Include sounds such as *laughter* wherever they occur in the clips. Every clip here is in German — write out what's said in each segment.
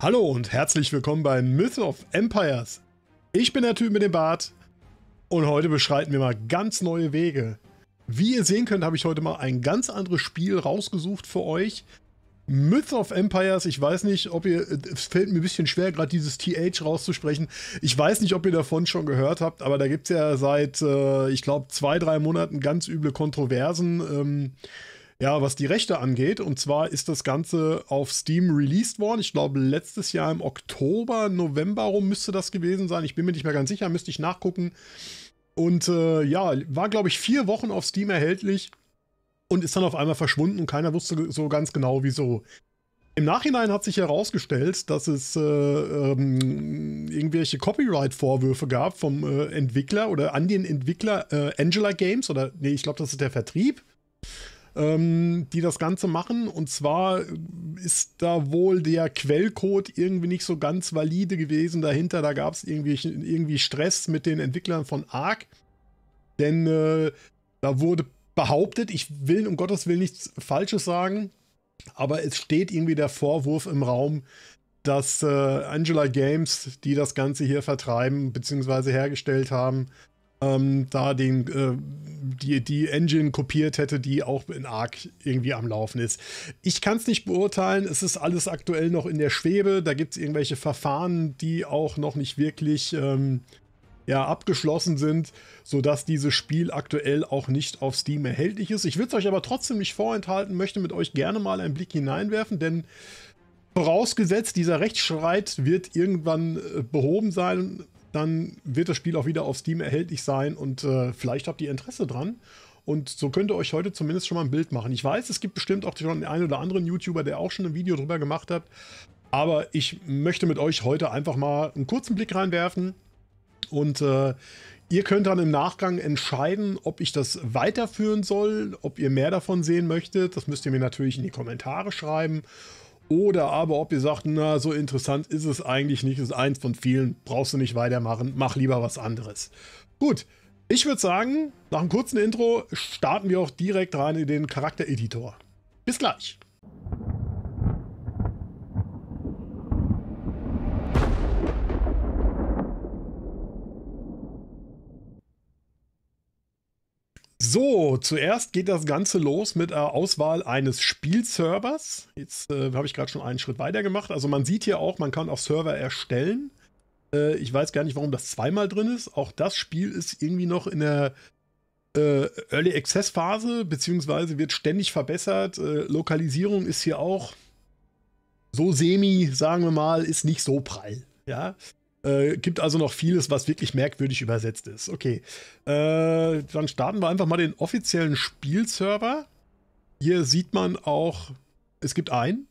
Hallo und herzlich willkommen bei Myth of Empires. Ich bin der Typ mit dem Bart und heute beschreiten wir mal ganz neue Wege. Wie ihr sehen könnt, habe ich heute mal ein ganz anderes Spiel rausgesucht für euch. Myth of Empires, ich weiß nicht, ob ihr, es fällt mir ein bisschen schwer, gerade dieses TH rauszusprechen. Ich weiß nicht, ob ihr davon schon gehört habt, aber da gibt es ja seit, äh, ich glaube, zwei, drei Monaten ganz üble Kontroversen. Ähm, ja, was die Rechte angeht, und zwar ist das Ganze auf Steam released worden. Ich glaube, letztes Jahr im Oktober, November rum müsste das gewesen sein. Ich bin mir nicht mehr ganz sicher, müsste ich nachgucken. Und äh, ja, war, glaube ich, vier Wochen auf Steam erhältlich und ist dann auf einmal verschwunden und keiner wusste so ganz genau, wieso. Im Nachhinein hat sich herausgestellt, dass es äh, ähm, irgendwelche Copyright-Vorwürfe gab vom äh, Entwickler oder an den Entwickler äh, Angela Games oder nee, ich glaube, das ist der Vertrieb ähm, die das Ganze machen. Und zwar äh, ist da wohl der Quellcode irgendwie nicht so ganz valide gewesen dahinter. Da gab es irgendwie, irgendwie Stress mit den Entwicklern von ARK. Denn äh, da wurde behauptet, ich will um Gottes Willen nichts Falsches sagen, aber es steht irgendwie der Vorwurf im Raum, dass äh, Angela Games, die das Ganze hier vertreiben bzw. hergestellt haben, ähm, da den, äh, die, die Engine kopiert hätte, die auch in Arc irgendwie am Laufen ist. Ich kann es nicht beurteilen, es ist alles aktuell noch in der Schwebe, da gibt es irgendwelche Verfahren, die auch noch nicht wirklich ähm, ja, abgeschlossen sind, sodass dieses Spiel aktuell auch nicht auf Steam erhältlich ist. Ich würde es euch aber trotzdem nicht vorenthalten, möchte mit euch gerne mal einen Blick hineinwerfen, denn vorausgesetzt, dieser Rechtsstreit wird irgendwann äh, behoben sein dann wird das Spiel auch wieder auf Steam erhältlich sein und äh, vielleicht habt ihr Interesse dran. Und so könnt ihr euch heute zumindest schon mal ein Bild machen. Ich weiß, es gibt bestimmt auch schon einen oder anderen YouTuber, der auch schon ein Video drüber gemacht hat. Aber ich möchte mit euch heute einfach mal einen kurzen Blick reinwerfen. Und äh, ihr könnt dann im Nachgang entscheiden, ob ich das weiterführen soll, ob ihr mehr davon sehen möchtet. Das müsst ihr mir natürlich in die Kommentare schreiben. Oder aber ob ihr sagt, na, so interessant ist es eigentlich nicht, ist eins von vielen, brauchst du nicht weitermachen, mach lieber was anderes. Gut, ich würde sagen, nach einem kurzen Intro starten wir auch direkt rein in den Charaktereditor. Bis gleich. So, zuerst geht das Ganze los mit der Auswahl eines Spielservers. Jetzt äh, habe ich gerade schon einen Schritt weiter gemacht. Also man sieht hier auch, man kann auch Server erstellen. Äh, ich weiß gar nicht, warum das zweimal drin ist. Auch das Spiel ist irgendwie noch in der äh, Early Access Phase, beziehungsweise wird ständig verbessert. Äh, Lokalisierung ist hier auch so semi, sagen wir mal, ist nicht so prall. Ja. Äh, gibt also noch vieles, was wirklich merkwürdig übersetzt ist. Okay, äh, dann starten wir einfach mal den offiziellen Spielserver. Hier sieht man auch, es gibt einen.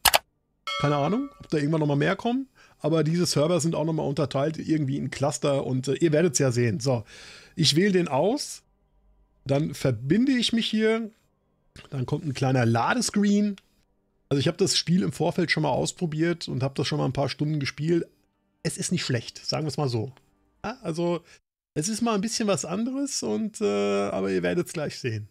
Keine Ahnung, ob da irgendwann nochmal mehr kommen. Aber diese Server sind auch nochmal unterteilt irgendwie in Cluster und äh, ihr werdet es ja sehen. So, ich wähle den aus. Dann verbinde ich mich hier. Dann kommt ein kleiner Ladescreen. Also ich habe das Spiel im Vorfeld schon mal ausprobiert und habe das schon mal ein paar Stunden gespielt es ist nicht schlecht, sagen wir es mal so. Ja, also, es ist mal ein bisschen was anderes und äh, aber ihr werdet es gleich sehen.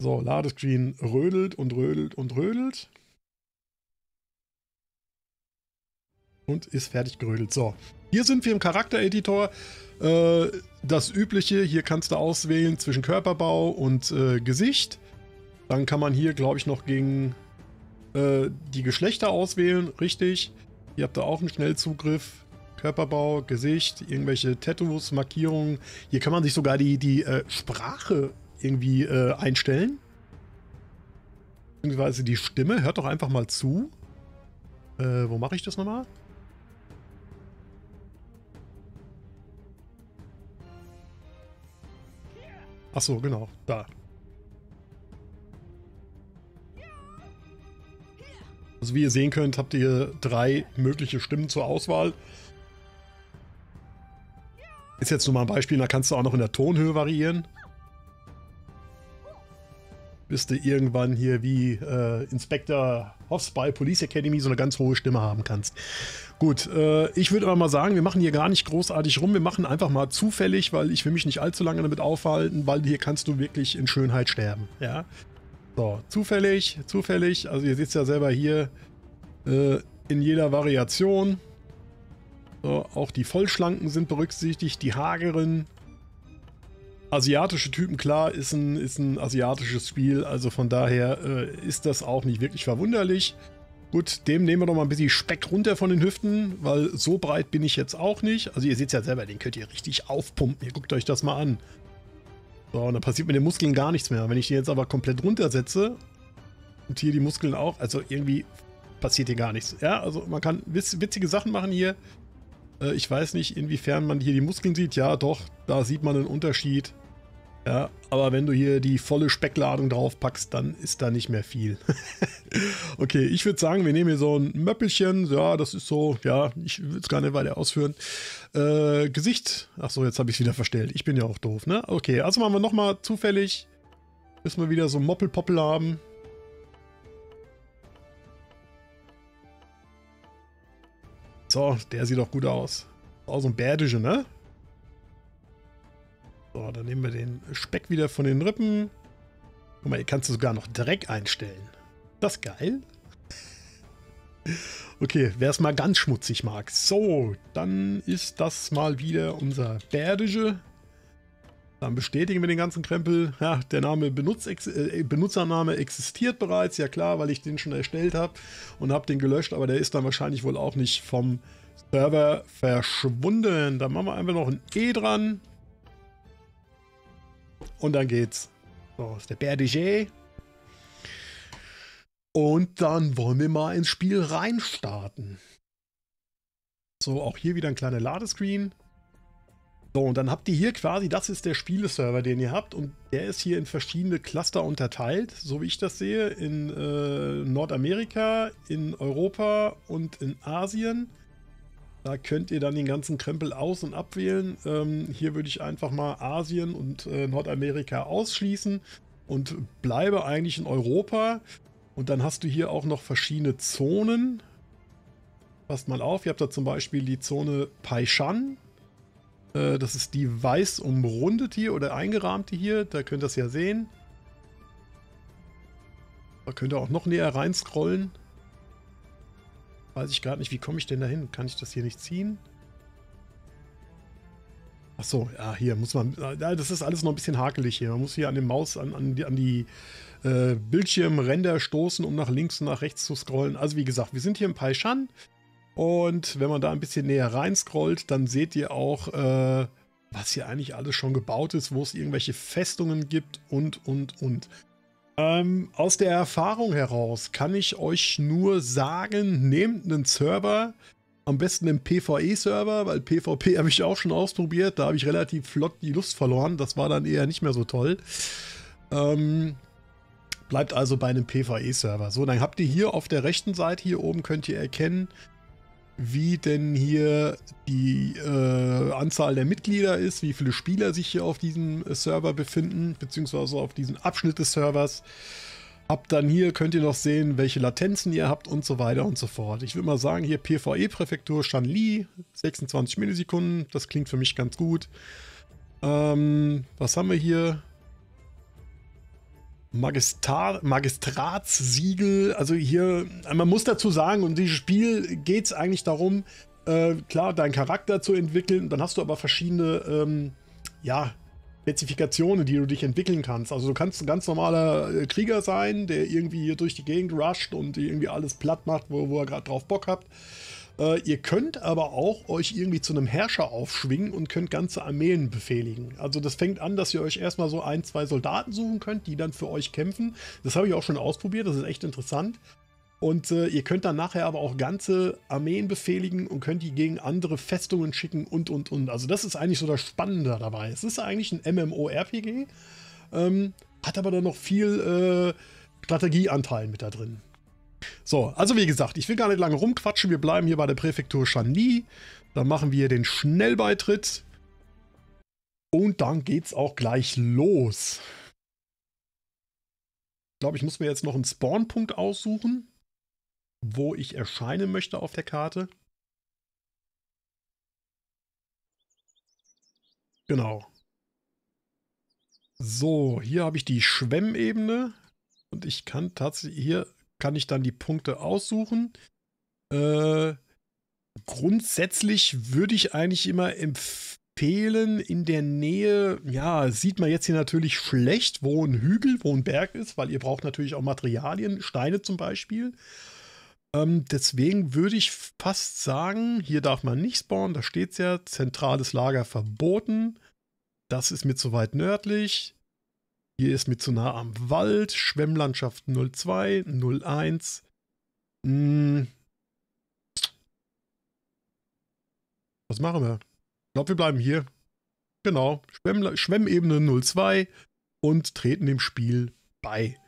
So, Ladescreen rödelt und rödelt und rödelt. Und ist fertig gerödelt. So, hier sind wir im Charaktereditor. Äh, das übliche, hier kannst du auswählen zwischen Körperbau und äh, Gesicht. Dann kann man hier, glaube ich, noch gegen äh, die Geschlechter auswählen, richtig. Ihr habt da auch einen Schnellzugriff. Körperbau, Gesicht, irgendwelche Tattoos, Markierungen. Hier kann man sich sogar die, die äh, Sprache irgendwie äh, einstellen. Beziehungsweise die Stimme. Hört doch einfach mal zu. Äh, wo mache ich das nochmal? Achso, genau, da. Also wie ihr sehen könnt, habt ihr drei mögliche Stimmen zur Auswahl. Ist jetzt nur mal ein Beispiel, da kannst du auch noch in der Tonhöhe variieren. Bis du irgendwann hier wie äh, Inspector Hoffs bei Police Academy so eine ganz hohe Stimme haben kannst. Gut, äh, ich würde aber mal sagen, wir machen hier gar nicht großartig rum. Wir machen einfach mal zufällig, weil ich will mich nicht allzu lange damit aufhalten, weil hier kannst du wirklich in Schönheit sterben. Ja. So, zufällig, zufällig. Also ihr seht es ja selber hier äh, in jeder Variation. So, auch die Vollschlanken sind berücksichtigt, die hageren. Asiatische Typen, klar, ist ein, ist ein asiatisches Spiel. Also von daher äh, ist das auch nicht wirklich verwunderlich. Gut, dem nehmen wir noch mal ein bisschen Speck runter von den Hüften, weil so breit bin ich jetzt auch nicht. Also ihr seht es ja selber, den könnt ihr richtig aufpumpen. Ihr guckt euch das mal an. So, und dann passiert mit den Muskeln gar nichts mehr. Wenn ich die jetzt aber komplett runtersetze und hier die Muskeln auch, also irgendwie passiert hier gar nichts. Ja, also man kann witz, witzige Sachen machen hier. Äh, ich weiß nicht, inwiefern man hier die Muskeln sieht. Ja, doch, da sieht man einen Unterschied. Ja, aber wenn du hier die volle Speckladung draufpackst, dann ist da nicht mehr viel. *laughs* okay, ich würde sagen, wir nehmen hier so ein Möppelchen. Ja, das ist so, ja, ich will es gar nicht weiter ausführen. Äh, Gesicht. Ach so, jetzt habe ich es wieder verstellt. Ich bin ja auch doof, ne? Okay, also machen wir nochmal zufällig. Müssen wir wieder so ein Moppelpoppel haben. So, der sieht doch gut aus. Auch so ein Bärdische, ne? So, dann nehmen wir den Speck wieder von den Rippen. Guck mal, hier kannst du sogar noch Dreck einstellen. Das ist geil. *laughs* Okay, wer es mal ganz schmutzig mag. So, dann ist das mal wieder unser Bärdische. Dann bestätigen wir den ganzen Krempel. Ja, der Name Benutz, äh, Benutzername existiert bereits, ja klar, weil ich den schon erstellt habe und habe den gelöscht, aber der ist dann wahrscheinlich wohl auch nicht vom Server verschwunden. Dann machen wir einfach noch ein E dran. Und dann geht's. So, ist der Berdiger. Und dann wollen wir mal ins Spiel reinstarten. So, auch hier wieder ein kleiner Ladescreen. So, und dann habt ihr hier quasi, das ist der Spieleserver, den ihr habt. Und der ist hier in verschiedene Cluster unterteilt, so wie ich das sehe. In äh, Nordamerika, in Europa und in Asien. Da könnt ihr dann den ganzen Krempel aus- und abwählen. Ähm, hier würde ich einfach mal Asien und äh, Nordamerika ausschließen und bleibe eigentlich in Europa. Und dann hast du hier auch noch verschiedene Zonen. Passt mal auf, ihr habt da zum Beispiel die Zone Paishan. Äh, das ist die weiß umrundete hier oder eingerahmte hier. Da könnt ihr das ja sehen. Da könnt ihr auch noch näher reinscrollen. Weiß ich gerade nicht, wie komme ich denn da hin? Kann ich das hier nicht ziehen? Ach so, ja, hier muss man, das ist alles noch ein bisschen hakelig hier. Man muss hier an den Maus, an, an die, an die äh, Bildschirmränder stoßen, um nach links und nach rechts zu scrollen. Also wie gesagt, wir sind hier im Paishan und wenn man da ein bisschen näher rein scrollt, dann seht ihr auch, äh, was hier eigentlich alles schon gebaut ist, wo es irgendwelche Festungen gibt und, und, und. Ähm, aus der Erfahrung heraus kann ich euch nur sagen, nehmt einen Server, am besten einen PvE-Server, weil PvP *laughs* habe ich auch schon ausprobiert, da habe ich relativ flott die Lust verloren, das war dann eher nicht mehr so toll. Ähm, bleibt also bei einem PvE-Server. So, dann habt ihr hier auf der rechten Seite, hier oben könnt ihr erkennen, wie denn hier die äh, Anzahl der Mitglieder ist, wie viele Spieler sich hier auf diesem äh, Server befinden, beziehungsweise auf diesem Abschnitt des Servers. Habt dann hier könnt ihr noch sehen, welche Latenzen ihr habt und so weiter und so fort. Ich würde mal sagen, hier PvE-Präfektur Shanli, 26 Millisekunden, das klingt für mich ganz gut. Ähm, was haben wir hier? Magistar Magistratssiegel. Also hier, man muss dazu sagen, und dieses Spiel geht es eigentlich darum, äh, klar, deinen Charakter zu entwickeln. Dann hast du aber verschiedene, ähm, ja, Spezifikationen, die du dich entwickeln kannst. Also du kannst ein ganz normaler äh, Krieger sein, der irgendwie hier durch die Gegend rusht und irgendwie alles platt macht, wo, wo er gerade drauf Bock hat. Äh, ihr könnt aber auch euch irgendwie zu einem Herrscher aufschwingen und könnt ganze Armeen befehligen. Also das fängt an, dass ihr euch erstmal so ein, zwei Soldaten suchen könnt, die dann für euch kämpfen. Das habe ich auch schon ausprobiert, das ist echt interessant. Und äh, ihr könnt dann nachher aber auch ganze Armeen befehligen und könnt die gegen andere Festungen schicken und, und, und. Also das ist eigentlich so das Spannende dabei. Es ist eigentlich ein MMORPG, ähm, hat aber dann noch viel äh, Strategieanteil mit da drin. So, also wie gesagt, ich will gar nicht lange rumquatschen. Wir bleiben hier bei der Präfektur Chani. Dann machen wir den Schnellbeitritt. Und dann geht's auch gleich los. Ich glaube, ich muss mir jetzt noch einen Spawnpunkt aussuchen, wo ich erscheinen möchte auf der Karte. Genau. So, hier habe ich die Schwemmebene. Und ich kann tatsächlich, hier kann ich dann die Punkte aussuchen. Äh, grundsätzlich würde ich eigentlich immer empfehlen, in der Nähe, ja, sieht man jetzt hier natürlich schlecht, wo ein Hügel, wo ein Berg ist, weil ihr braucht natürlich auch Materialien, Steine zum Beispiel. Ähm, deswegen würde ich fast sagen, hier darf man nicht spawnen, da steht es ja, zentrales Lager verboten. Das ist mir zu weit nördlich. Hier ist mit zu nah am Wald, Schwemmlandschaft 02, 01. Hm. Was machen wir? Ich glaube, wir bleiben hier. Genau, Schwemm Schwemmebene 02 und treten dem Spiel bei.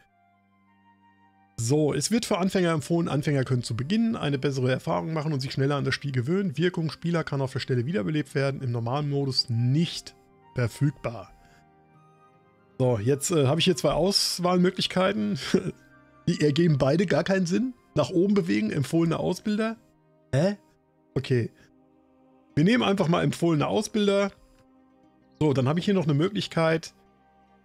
So, es wird für Anfänger empfohlen, Anfänger können zu Beginn eine bessere Erfahrung machen und sich schneller an das Spiel gewöhnen. Wirkung Spieler kann auf der Stelle wiederbelebt werden, im normalen Modus nicht verfügbar. So, jetzt äh, habe ich hier zwei Auswahlmöglichkeiten. *laughs* Die ergeben beide gar keinen Sinn. Nach oben bewegen, empfohlene Ausbilder. Hä? Okay. Wir nehmen einfach mal empfohlene Ausbilder. So, dann habe ich hier noch eine Möglichkeit,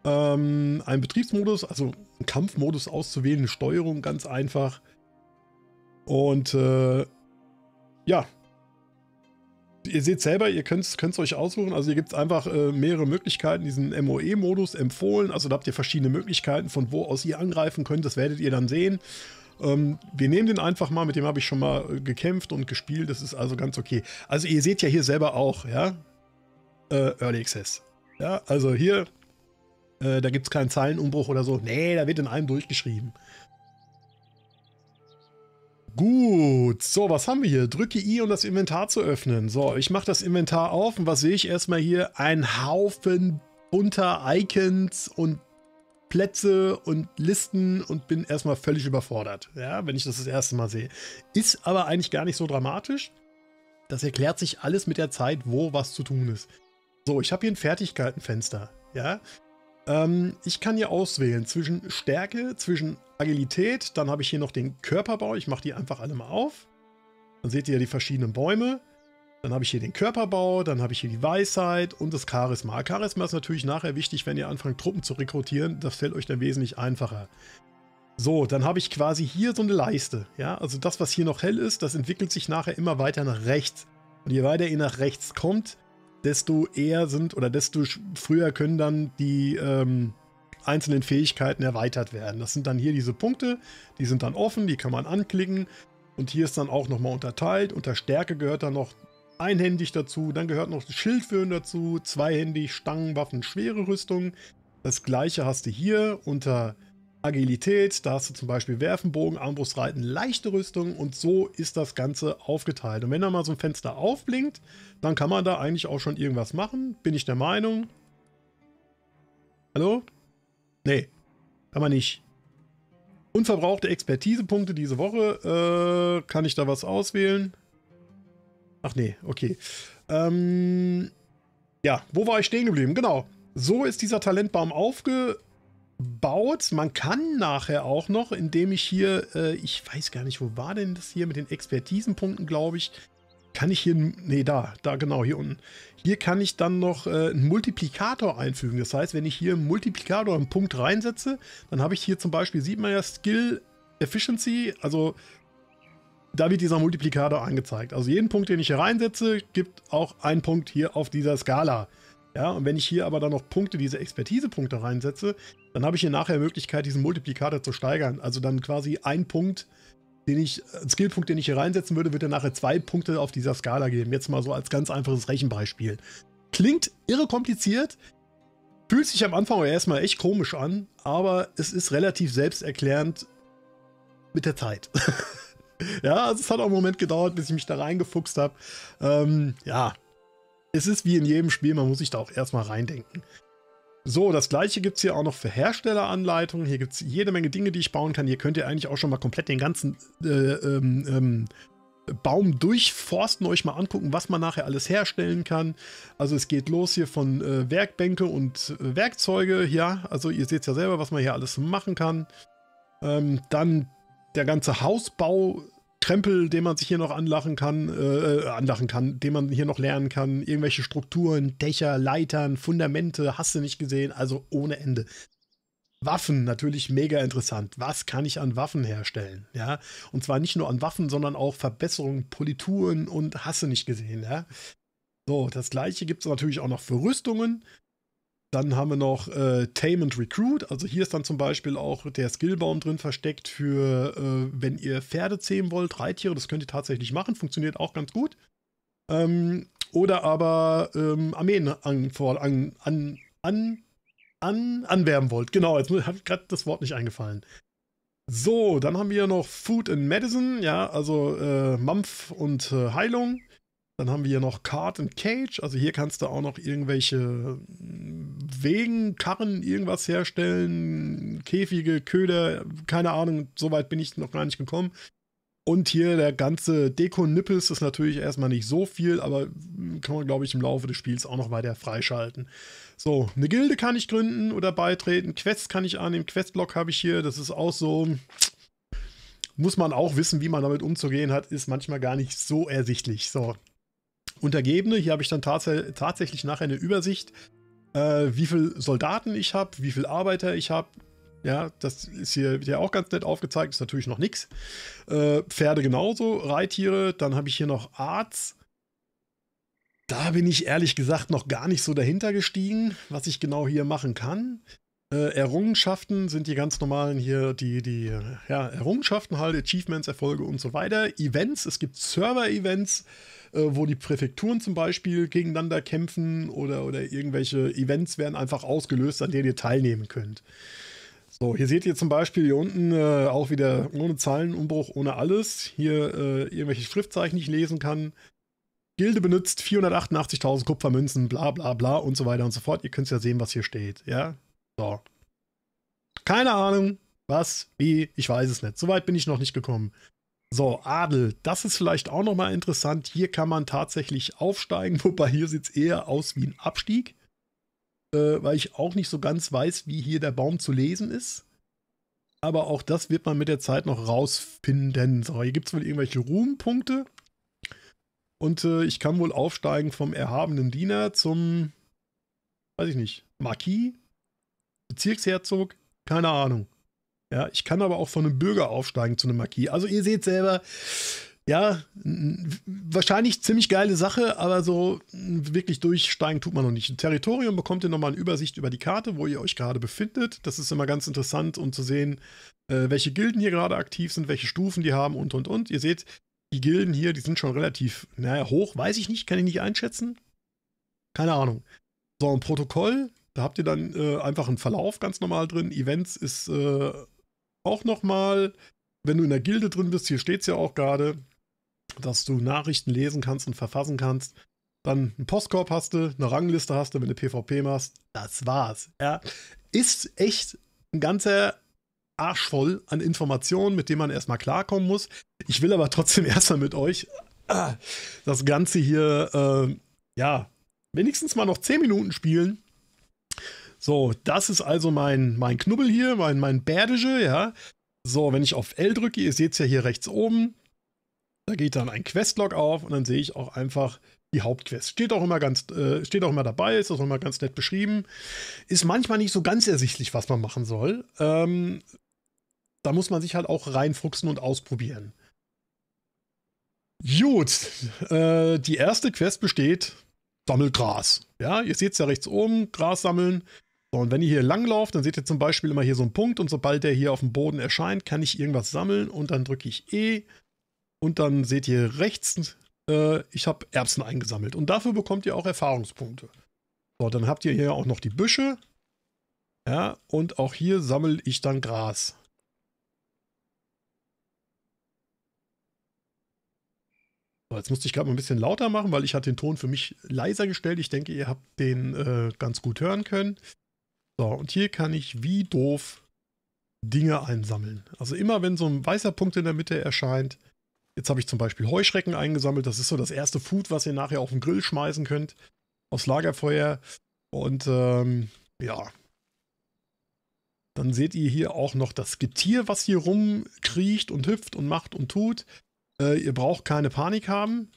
ähm, einen Betriebsmodus, also einen Kampfmodus auszuwählen, Steuerung ganz einfach. Und äh, ja, ihr seht selber, ihr könnt es euch aussuchen. Also hier gibt es einfach äh, mehrere Möglichkeiten, diesen MOE-Modus empfohlen. Also da habt ihr verschiedene Möglichkeiten, von wo aus ihr angreifen könnt. Das werdet ihr dann sehen. Ähm, wir nehmen den einfach mal, mit dem habe ich schon mal äh, gekämpft und gespielt. Das ist also ganz okay. Also ihr seht ja hier selber auch, ja, äh, Early Access. Ja, also hier, äh, da gibt es keinen Zeilenumbruch oder so. Nee, da wird in einem durchgeschrieben. Gut, so, was haben wir hier? Drücke I, um das Inventar zu öffnen. So, ich mache das Inventar auf und was sehe ich erstmal hier? Ein Haufen bunter Icons und Plätze und Listen und bin erstmal völlig überfordert, ja, wenn ich das das erste Mal sehe. Ist aber eigentlich gar nicht so dramatisch. Das erklärt sich alles mit der Zeit, wo was zu tun ist. So, ich habe hier ein Fertigkeitenfenster, ja. Ähm, ich kann hier auswählen zwischen Stärke, zwischen Agilität. Dann habe ich hier noch den Körperbau. Ich mache die einfach alle mal auf. Dann seht ihr die verschiedenen Bäume. Dann habe ich hier den Körperbau, dann habe ich hier die Weisheit und das Charisma. Charisma ist natürlich nachher wichtig, wenn ihr anfangt, Truppen zu rekrutieren. Das fällt euch dann wesentlich einfacher. So, dann habe ich quasi hier so eine Leiste. Ja, also das, was hier noch hell ist, das entwickelt sich nachher immer weiter nach rechts. Und je weiter ihr nach rechts kommt, desto eher sind oder desto früher können dann die ähm, einzelnen Fähigkeiten erweitert werden. Das sind dann hier diese Punkte, die sind dann offen, die kann man anklicken. Und hier ist dann auch nochmal unterteilt. Unter Stärke gehört dann noch einhändig dazu, dann gehört noch Schildführen dazu, zweihändig, Stangenwaffen, schwere Rüstung. Das gleiche hast du hier unter Agilität, da hast du zum Beispiel Werfen, Bogen, Armbrustreiten, leichte Rüstung und so ist das Ganze aufgeteilt. Und wenn da mal so ein Fenster aufblinkt, dann kann man da eigentlich auch schon irgendwas machen, bin ich der Meinung. Hallo? Nee, kann man nicht. Unverbrauchte Expertisepunkte diese Woche, äh, kann ich da was auswählen? Ach nee, okay. Ähm, ja, wo war ich stehen geblieben? Genau. So ist dieser Talentbaum aufge baut. Man kann nachher auch noch, indem ich hier, äh, ich weiß gar nicht, wo war denn das hier mit den Expertisenpunkten, glaube ich. Kann ich hier, nee, da, da genau, hier unten. Hier kann ich dann noch äh, einen Multiplikator einfügen. Das heißt, wenn ich hier einen Multiplikator einen Punkt reinsetze, dann habe ich hier zum Beispiel, sieht man ja, Skill Efficiency, also da wird dieser Multiplikator angezeigt. Also jeden Punkt, den ich hier reinsetze, gibt auch einen Punkt hier auf dieser Skala. Ja, und wenn ich hier aber dann noch Punkte, diese Expertisepunkte reinsetze, dann habe ich hier nachher Möglichkeit, diesen Multiplikator zu steigern. Also dann quasi ein Punkt, den ich, ein Skillpunkt, den ich hier reinsetzen würde, wird dann nachher zwei Punkte auf dieser Skala geben. Jetzt mal so als ganz einfaches Rechenbeispiel. Klingt irre kompliziert, fühlt sich am Anfang erstmal echt komisch an, aber es ist relativ selbsterklärend mit der Zeit. *laughs* ja, also es hat auch einen Moment gedauert, bis ich mich da reingefuchst habe. Ähm, ja, es ist wie in jedem Spiel, man muss sich da auch erstmal reindenken. So, das gleiche gibt es hier auch noch für Herstelleranleitungen. Hier gibt es jede Menge Dinge, die ich bauen kann. Hier könnt ihr eigentlich auch schon mal komplett den ganzen äh, ähm, ähm, Baum durchforsten, euch mal angucken, was man nachher alles herstellen kann. Also es geht los hier von äh, Werkbänke und äh, Werkzeuge. Ja, also ihr seht ja selber, was man hier alles machen kann. Ähm, dann der ganze Hausbau Krempel, den man sich hier noch anlachen kann, äh, äh, anlachen kann, den man hier noch lernen kann, irgendwelche Strukturen, Dächer, Leitern, Fundamente, hast du nicht gesehen, also ohne Ende. Waffen natürlich mega interessant. Was kann ich an Waffen herstellen? Ja, und zwar nicht nur an Waffen, sondern auch Verbesserungen, Polituren und hast du nicht gesehen, ja. So, das gleiche gibt es natürlich auch noch für Rüstungen. Dann haben wir noch äh, Tame and Recruit. Also hier ist dann zum Beispiel auch der Skillbaum drin versteckt für, äh, wenn ihr Pferde zähmen wollt, Reittiere. Das könnt ihr tatsächlich machen. Funktioniert auch ganz gut. Ähm, oder aber ähm, Armeen an, an, an, an, an, anwerben wollt. Genau, jetzt habe ich gerade das Wort nicht eingefallen. So, dann haben wir noch Food and Medicine. Ja, also äh, Mampf und äh, Heilung. Dann haben wir hier noch Card and Cage. Also hier kannst du auch noch irgendwelche hm, Wegen, Karren, irgendwas herstellen. Käfige, Köder, keine Ahnung. So weit bin ich noch gar nicht gekommen. Und hier der ganze Deko-Nippes ist natürlich erstmal nicht so viel, aber hm, kann man, glaube ich, im Laufe des Spiels auch noch weiter freischalten. So, eine Gilde kann ich gründen oder beitreten. Quests kann ich annehmen. Questblock habe ich hier. Das ist auch so. Muss man auch wissen, wie man damit umzugehen hat, ist manchmal gar nicht so ersichtlich. So, Untergebene. Hier habe ich dann tats tatsächlich nachher eine Übersicht, äh, wie viele Soldaten ich habe, wie viele Arbeiter ich habe. Ja, das ist hier, hier auch ganz nett aufgezeigt, ist natürlich noch nichts. Äh, Pferde genauso, Reittiere, dann habe ich hier noch Arzt. Da bin ich ehrlich gesagt noch gar nicht so dahinter gestiegen, was ich genau hier machen kann. Äh, Errungenschaften sind die ganz normalen hier, die, die ja, Errungenschaften halt, Achievements, Erfolge und so weiter. Events, es gibt Server-Events, äh, wo die Präfekturen zum Beispiel gegeneinander kämpfen oder, oder irgendwelche Events werden einfach ausgelöst, an denen ihr teilnehmen könnt. So, hier seht ihr zum Beispiel hier unten äh, auch wieder ohne Zeilenumbruch, ohne alles. Hier äh, irgendwelche Schriftzeichen, die ich lesen kann. Gilde benutzt 488.000 Kupfermünzen, bla bla bla und so weiter und so fort. Ihr könnt ja sehen, was hier steht, ja. So. Keine Ahnung, was, wie, ich weiß es nicht. Soweit bin ich noch nicht gekommen. So, Adel, das ist vielleicht auch nochmal interessant. Hier kann man tatsächlich aufsteigen, *laughs* wobei hier sieht es eher aus wie ein Abstieg, äh, weil ich auch nicht so ganz weiß, wie hier der Baum zu lesen ist. Aber auch das wird man mit der Zeit noch rausfinden. So, hier gibt es wohl irgendwelche Ruhmpunkte. Und äh, ich kann wohl aufsteigen vom erhabenen Diener zum, weiß ich nicht, Marquis. Bezirksherzog, keine Ahnung. Ja, ich kann aber auch von einem Bürger aufsteigen zu einem Marquis. Also ihr seht selber, ja, wahrscheinlich ziemlich geile Sache, aber so wirklich durchsteigen tut man noch nicht. Im Territorium bekommt ihr nochmal eine Übersicht über die Karte, wo ihr euch gerade befindet. Das ist immer ganz interessant, um zu sehen, äh, welche Gilden hier gerade aktiv sind, welche Stufen die haben und und und. Ihr seht, die Gilden hier, die sind schon relativ, naja, hoch, weiß ich nicht, kann ich nicht einschätzen. Keine Ahnung. So, ein Protokoll da habt ihr dann äh, einfach einen Verlauf ganz normal drin. Events ist äh, auch nochmal, wenn du in der Gilde drin bist, hier steht es ja auch gerade, dass du Nachrichten lesen kannst und verfassen kannst. Dann einen Postkorb hast du, eine Rangliste hast du, wenn du PvP machst. Das war's. Ja. Ist echt ein ganzer Arsch voll an Informationen, mit denen man erstmal klarkommen muss. Ich will aber trotzdem *laughs* erstmal mit euch äh, das Ganze hier, äh, ja, wenigstens mal noch 10 Minuten spielen so, das ist also mein, mein Knubbel hier, mein, mein Berdische, ja. So, wenn ich auf L drücke, ihr seht es ja hier rechts oben, da geht dann ein Questlog auf und dann sehe ich auch einfach die Hauptquest. Steht auch immer ganz, äh, steht auch immer dabei, ist auch immer ganz nett beschrieben. Ist manchmal nicht so ganz ersichtlich, was man machen soll. Ähm, da muss man sich halt auch reinfuchsen und ausprobieren. Gut, äh, die erste Quest besteht, sammelt Gras. Ja, ihr seht es ja rechts oben, Gras sammeln. So, und wenn ihr hier langlauft, dann seht ihr zum Beispiel immer hier so einen Punkt und sobald der hier auf dem Boden erscheint, kann ich irgendwas sammeln und dann drücke ich E und dann seht ihr rechts, äh, ich habe Erbsen eingesammelt und dafür bekommt ihr auch Erfahrungspunkte. So, dann habt ihr hier auch noch die Büsche. Ja, und auch hier sammle ich dann Gras. So, jetzt musste ich gerade mal ein bisschen lauter machen, weil ich hatte den Ton für mich leiser gestellt. Ich denke, ihr habt den äh, ganz gut hören können. So, und hier kann ich wie doof Dinge einsammeln. Also immer, wenn so ein weißer Punkt in der Mitte erscheint, jetzt habe ich zum Beispiel Heuschrecken eingesammelt, das ist so das erste Food, was ihr nachher auf den Grill schmeißen könnt, aufs Lagerfeuer. Und ähm, ja, dann seht ihr hier auch noch das Getier, was hier rumkriecht und hüpft und macht und tut. Äh, ihr braucht keine Panik haben.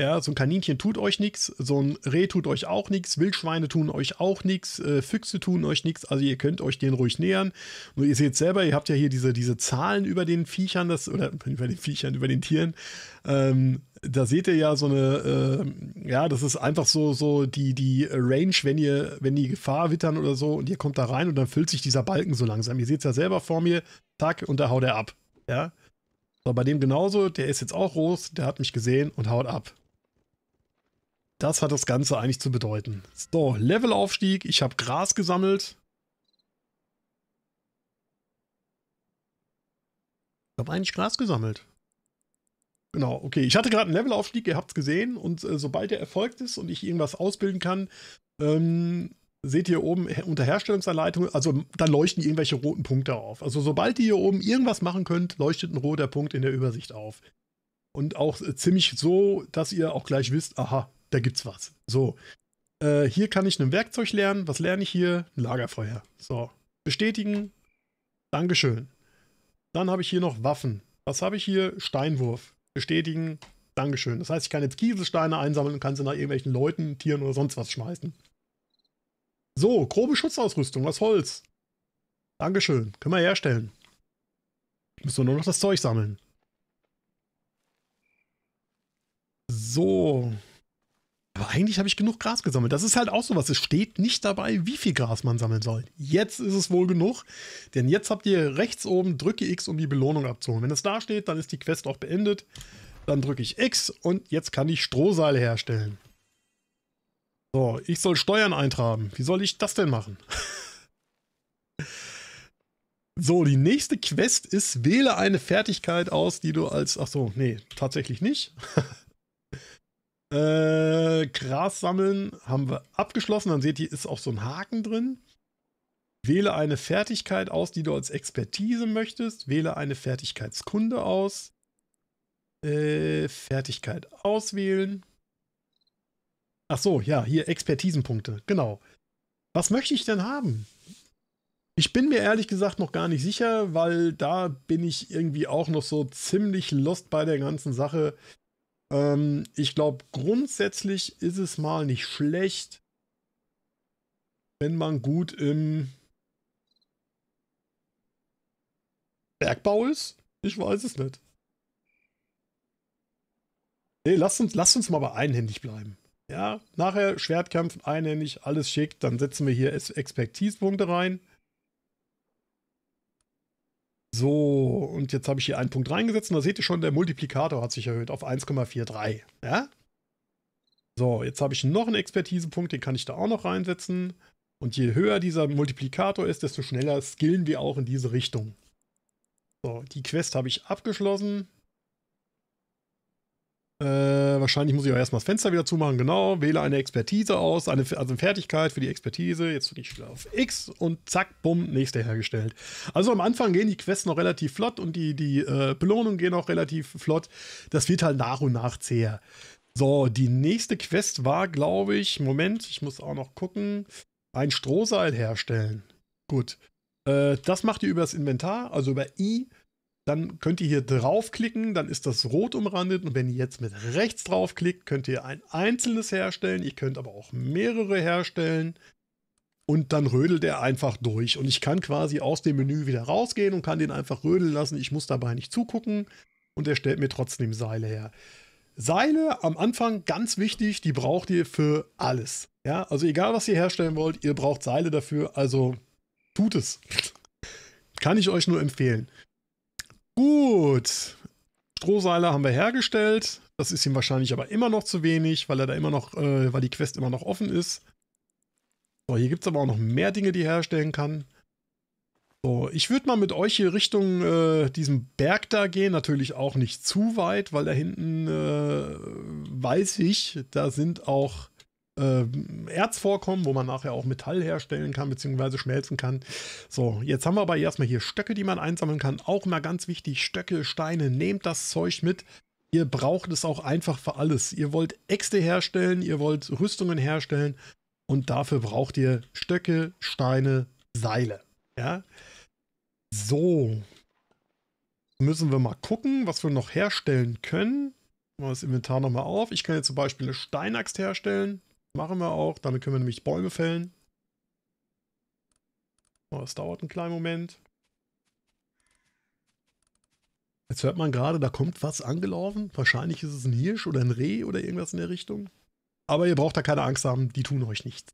Ja, so ein Kaninchen tut euch nichts, so ein Reh tut euch auch nichts, Wildschweine tun euch auch nichts, äh, Füchse tun euch nichts, also ihr könnt euch den ruhig nähern. Nur ihr seht selber, ihr habt ja hier diese, diese Zahlen über den Viechern, das, oder *laughs* über den Viechern, über den Tieren. Ähm, da seht ihr ja so eine, äh, ja, das ist einfach so, so die, die Range, wenn ihr, wenn die Gefahr wittern oder so und ihr kommt da rein und dann füllt sich dieser Balken so langsam. Ihr seht es ja selber vor mir, zack, und da haut er ab. Ja. So, bei dem genauso, der ist jetzt auch groß, der hat mich gesehen und haut ab. Das hat das Ganze eigentlich zu bedeuten. So, Levelaufstieg. Ich habe Gras gesammelt. Ich habe eigentlich Gras gesammelt. Genau, okay. Ich hatte gerade einen Levelaufstieg, ihr habt es gesehen. Und äh, sobald der erfolgt ist und ich irgendwas ausbilden kann, ähm, seht ihr oben unter Herstellungsanleitung, also da leuchten irgendwelche roten Punkte auf. Also sobald ihr hier oben irgendwas machen könnt, leuchtet ein roter Punkt in der Übersicht auf. Und auch äh, ziemlich so, dass ihr auch gleich wisst, aha, da gibt's was. So. Äh, hier kann ich ein Werkzeug lernen. Was lerne ich hier? Ein Lagerfeuer. So. Bestätigen. Dankeschön. Dann habe ich hier noch Waffen. Was habe ich hier? Steinwurf. Bestätigen. Dankeschön. Das heißt, ich kann jetzt Kieselsteine einsammeln und kann sie nach irgendwelchen Leuten, Tieren oder sonst was schmeißen. So, grobe Schutzausrüstung aus Holz. Dankeschön. Können wir herstellen. Müssen wir nur noch das Zeug sammeln. So. Aber eigentlich habe ich genug Gras gesammelt. Das ist halt auch sowas. Es steht nicht dabei, wie viel Gras man sammeln soll. Jetzt ist es wohl genug, denn jetzt habt ihr rechts oben drücke X, um die Belohnung abzuholen. Wenn es da steht, dann ist die Quest auch beendet. Dann drücke ich X und jetzt kann ich Strohseile herstellen. So, ich soll Steuern eintragen. Wie soll ich das denn machen? *laughs* so, die nächste Quest ist, wähle eine Fertigkeit aus, die du als... Ach so, nee, tatsächlich nicht. *laughs* Äh, Gras sammeln haben wir abgeschlossen. Dann seht ihr, ist auch so ein Haken drin. Wähle eine Fertigkeit aus, die du als Expertise möchtest. Wähle eine Fertigkeitskunde aus. Äh, Fertigkeit auswählen. Ach so, ja, hier Expertisenpunkte. Genau. Was möchte ich denn haben? Ich bin mir ehrlich gesagt noch gar nicht sicher, weil da bin ich irgendwie auch noch so ziemlich lost bei der ganzen Sache. Ähm, ich glaube, grundsätzlich ist es mal nicht schlecht, wenn man gut im Bergbau ist. Ich weiß es nicht. Nee, lasst uns, lasst uns mal bei einhändig bleiben. Ja, nachher Schwertkämpfen, einhändig, alles schick. Dann setzen wir hier Expertise-Punkte rein. So, und jetzt habe ich hier einen Punkt reingesetzt und da seht ihr schon, der Multiplikator hat sich erhöht auf 1,43. Ja? So, jetzt habe ich noch einen Expertisepunkt, den kann ich da auch noch reinsetzen. Und je höher dieser Multiplikator ist, desto schneller skillen wir auch in diese Richtung. So, die Quest habe ich abgeschlossen. Äh, wahrscheinlich muss ich auch erstmal das Fenster wieder zumachen, genau. Wähle eine Expertise aus, eine, also eine Fertigkeit für die Expertise. Jetzt bin ich auf X und zack, bumm, nächste hergestellt. Also am Anfang gehen die Quests noch relativ flott und die, die äh, Belohnungen gehen auch relativ flott. Das wird halt nach und nach zäher. So, die nächste Quest war, glaube ich, Moment, ich muss auch noch gucken, ein Strohseil herstellen. Gut. Äh, das macht ihr über das Inventar, also über I. Dann könnt ihr hier draufklicken, dann ist das rot umrandet und wenn ihr jetzt mit rechts draufklickt, könnt ihr ein einzelnes herstellen. Ihr könnt aber auch mehrere herstellen und dann rödelt er einfach durch. Und ich kann quasi aus dem Menü wieder rausgehen und kann den einfach rödeln lassen. Ich muss dabei nicht zugucken und er stellt mir trotzdem Seile her. Seile am Anfang ganz wichtig, die braucht ihr für alles. Ja, also egal was ihr herstellen wollt, ihr braucht Seile dafür, also tut es. *laughs* kann ich euch nur empfehlen. Gut. Strohseiler haben wir hergestellt. Das ist ihm wahrscheinlich aber immer noch zu wenig, weil er da immer noch, äh, weil die Quest immer noch offen ist. So, hier gibt es aber auch noch mehr Dinge, die er herstellen kann. So, ich würde mal mit euch hier Richtung äh, diesem Berg da gehen. Natürlich auch nicht zu weit, weil da hinten äh, weiß ich, da sind auch äh, Erzvorkommen, wo man nachher auch Metall herstellen kann, beziehungsweise schmelzen kann. So, jetzt haben wir aber erstmal hier Stöcke, die man einsammeln kann. Auch mal ganz wichtig, Stöcke, Steine, nehmt das Zeug mit. Ihr braucht es auch einfach für alles. Ihr wollt Äxte herstellen, ihr wollt Rüstungen herstellen und dafür braucht ihr Stöcke, Steine, Seile. Ja. So. Müssen wir mal gucken, was wir noch herstellen können. Machen wir das Inventar nochmal auf. Ich kann jetzt zum Beispiel eine Steinaxt herstellen. Machen wir auch. Damit können wir nämlich Bäume fällen. Oh, das dauert einen kleinen Moment. Jetzt hört man gerade, da kommt was angelaufen. Wahrscheinlich ist es ein Hirsch oder ein Reh oder irgendwas in der Richtung. Aber ihr braucht da keine Angst haben, die tun euch nichts.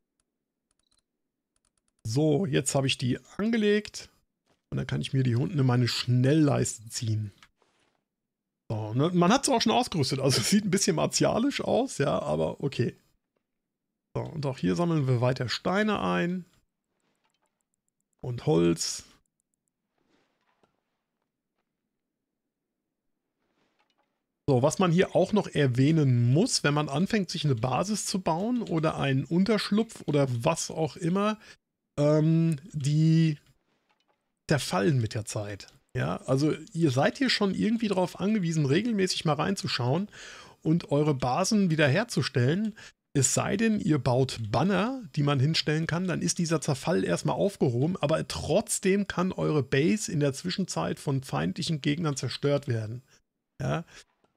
So, jetzt habe ich die angelegt. Und dann kann ich mir die unten in meine Schnellleiste ziehen. So, ne, Man hat es auch schon ausgerüstet. Also es *laughs* sieht ein bisschen martialisch aus, ja, aber okay. So, und auch hier sammeln wir weiter Steine ein. Und Holz. So, was man hier auch noch erwähnen muss, wenn man anfängt, sich eine Basis zu bauen oder einen Unterschlupf oder was auch immer, ähm, die zerfallen mit der Zeit. Ja, also ihr seid hier schon irgendwie darauf angewiesen, regelmäßig mal reinzuschauen und eure Basen wiederherzustellen, es sei denn, ihr baut Banner, die man hinstellen kann, dann ist dieser Zerfall erstmal aufgehoben, aber trotzdem kann eure Base in der Zwischenzeit von feindlichen Gegnern zerstört werden. Ja.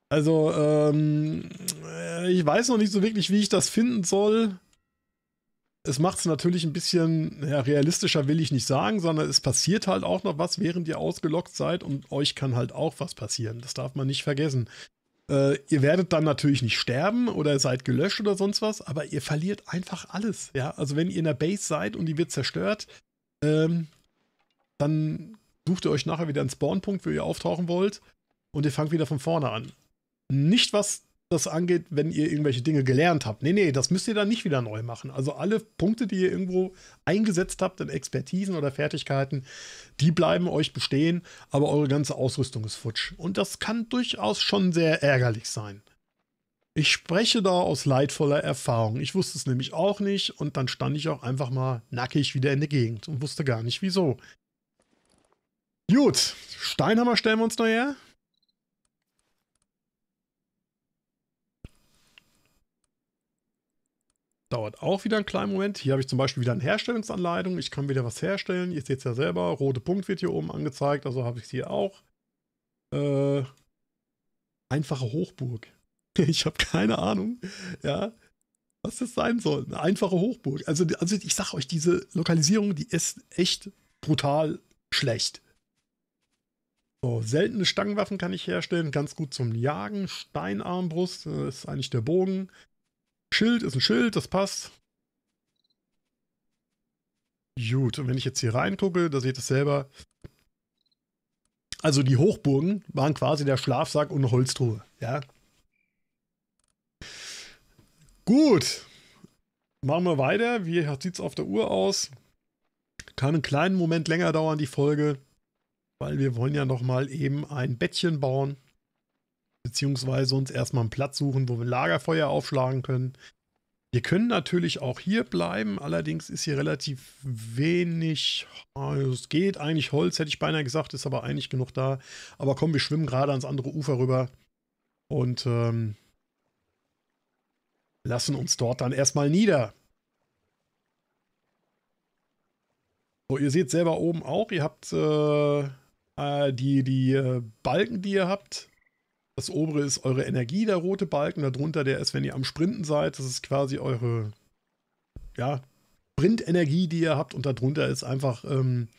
Also, ähm, äh, ich weiß noch nicht so wirklich, wie ich das finden soll. Es macht es natürlich ein bisschen ja, realistischer, will ich nicht sagen, sondern es passiert halt auch noch was, während ihr ausgelockt seid und euch kann halt auch was passieren. Das darf man nicht vergessen. Äh, ihr werdet dann natürlich nicht sterben oder seid gelöscht oder sonst was, aber ihr verliert einfach alles. Ja, also wenn ihr in der Base seid und die wird zerstört, ähm, dann sucht ihr euch nachher wieder einen Spawnpunkt, wo ihr auftauchen wollt und ihr fangt wieder von vorne an. Nicht was das angeht, wenn ihr irgendwelche Dinge gelernt habt. Nee, nee, das müsst ihr dann nicht wieder neu machen. Also alle Punkte, die ihr irgendwo eingesetzt habt in Expertisen oder Fertigkeiten, die bleiben euch bestehen, aber eure ganze Ausrüstung ist futsch. Und das kann durchaus schon sehr ärgerlich sein. Ich spreche da aus leidvoller Erfahrung. Ich wusste es nämlich auch nicht und dann stand ich auch einfach mal nackig wieder in der Gegend und wusste gar nicht wieso. Gut, Steinhammer stellen wir uns daher. Dauert auch wieder einen kleinen Moment. Hier habe ich zum Beispiel wieder eine Herstellungsanleitung. Ich kann wieder was herstellen. Ihr seht es ja selber. Rote Punkt wird hier oben angezeigt. Also habe ich es hier auch. Äh, einfache Hochburg. *laughs* ich habe keine Ahnung. Ja. Was das sein soll. Eine einfache Hochburg. Also, also ich sage euch, diese Lokalisierung, die ist echt brutal schlecht. So, seltene Stangenwaffen kann ich herstellen, ganz gut zum Jagen. Steinarmbrust äh, ist eigentlich der Bogen. Schild ist ein Schild, das passt. Gut, und wenn ich jetzt hier reingucke, da seht ihr es selber. Also die Hochburgen waren quasi der Schlafsack und eine Holztruhe, ja. Gut, machen wir weiter. Wie sieht es auf der Uhr aus? Kann einen kleinen Moment länger dauern, die Folge, weil wir wollen ja nochmal eben ein Bettchen bauen beziehungsweise uns erstmal einen Platz suchen, wo wir Lagerfeuer aufschlagen können. Wir können natürlich auch hier bleiben, allerdings ist hier relativ wenig. Also es geht eigentlich Holz, hätte ich beinahe gesagt, ist aber eigentlich genug da. Aber komm, wir schwimmen gerade ans andere Ufer rüber und ähm, lassen uns dort dann erstmal nieder. So, ihr seht selber oben auch, ihr habt äh, äh die, die äh, Balken, die ihr habt, das obere ist eure Energie, der rote Balken. Darunter der ist, wenn ihr am Sprinten seid. Das ist quasi eure ja, Sprintenergie, die ihr habt. Und darunter ist einfach ähm,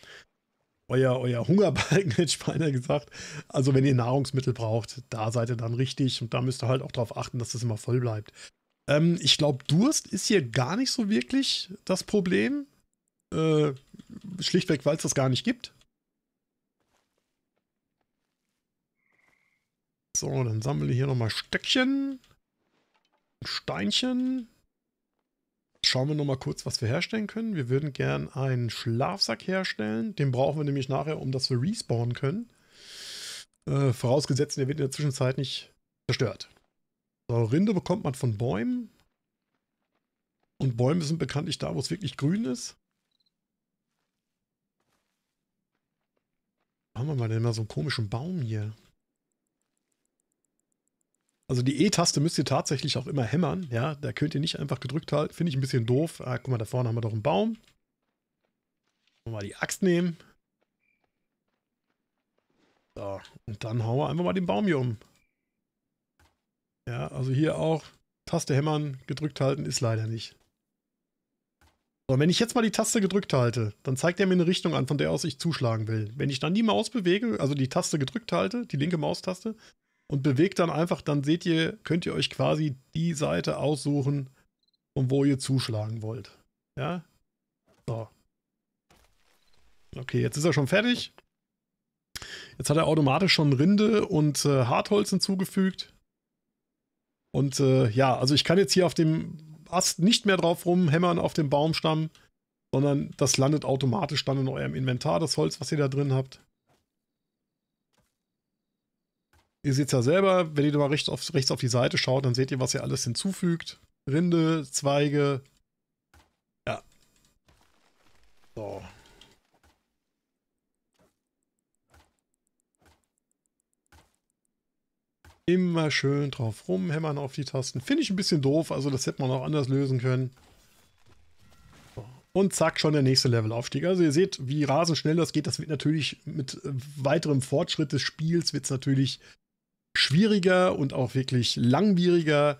euer, euer Hungerbalken, *laughs* hätte ich beinahe gesagt. Also wenn ihr Nahrungsmittel braucht, da seid ihr dann richtig. Und da müsst ihr halt auch darauf achten, dass das immer voll bleibt. Ähm, ich glaube, Durst ist hier gar nicht so wirklich das Problem. Äh, schlichtweg, weil es das gar nicht gibt. So, dann sammeln wir hier nochmal Stöckchen. Steinchen. Schauen wir nochmal kurz, was wir herstellen können. Wir würden gern einen Schlafsack herstellen. Den brauchen wir nämlich nachher, um dass wir respawnen können. Äh, vorausgesetzt, der wird in der Zwischenzeit nicht zerstört. So, Rinde bekommt man von Bäumen. Und Bäume sind bekanntlich da, wo es wirklich grün ist. Haben wir mal denn mal so einen komischen Baum hier? Also die E-Taste müsst ihr tatsächlich auch immer hämmern. Ja, da könnt ihr nicht einfach gedrückt halten. Finde ich ein bisschen doof. Ah, guck mal, da vorne haben wir doch einen Baum. Mal die Axt nehmen. So, und dann hauen wir einfach mal den Baum hier um. Ja, also hier auch Taste hämmern, gedrückt halten ist leider nicht. So, wenn ich jetzt mal die Taste gedrückt halte, dann zeigt er mir eine Richtung an, von der aus ich zuschlagen will. Wenn ich dann die Maus bewege, also die Taste gedrückt halte, die linke Maustaste, und bewegt dann einfach, dann seht ihr, könnt ihr euch quasi die Seite aussuchen, um wo ihr zuschlagen wollt. Ja? So. Okay, jetzt ist er schon fertig. Jetzt hat er automatisch schon Rinde und äh, Hartholz hinzugefügt. Und äh, ja, also ich kann jetzt hier auf dem Ast nicht mehr drauf rumhämmern auf dem Baumstamm, sondern das landet automatisch dann in eurem Inventar, das Holz, was ihr da drin habt. Ihr seht es ja selber, wenn ihr mal rechts auf, rechts auf die Seite schaut, dann seht ihr, was ihr alles hinzufügt. Rinde, Zweige. Ja. So. Immer schön drauf rumhämmern auf die Tasten. Finde ich ein bisschen doof, also das hätte man auch anders lösen können. Und zack, schon der nächste Levelaufstieg. Also ihr seht, wie rasend schnell das geht. Das wird natürlich mit äh, weiterem Fortschritt des Spiels, wird es natürlich schwieriger und auch wirklich langwieriger.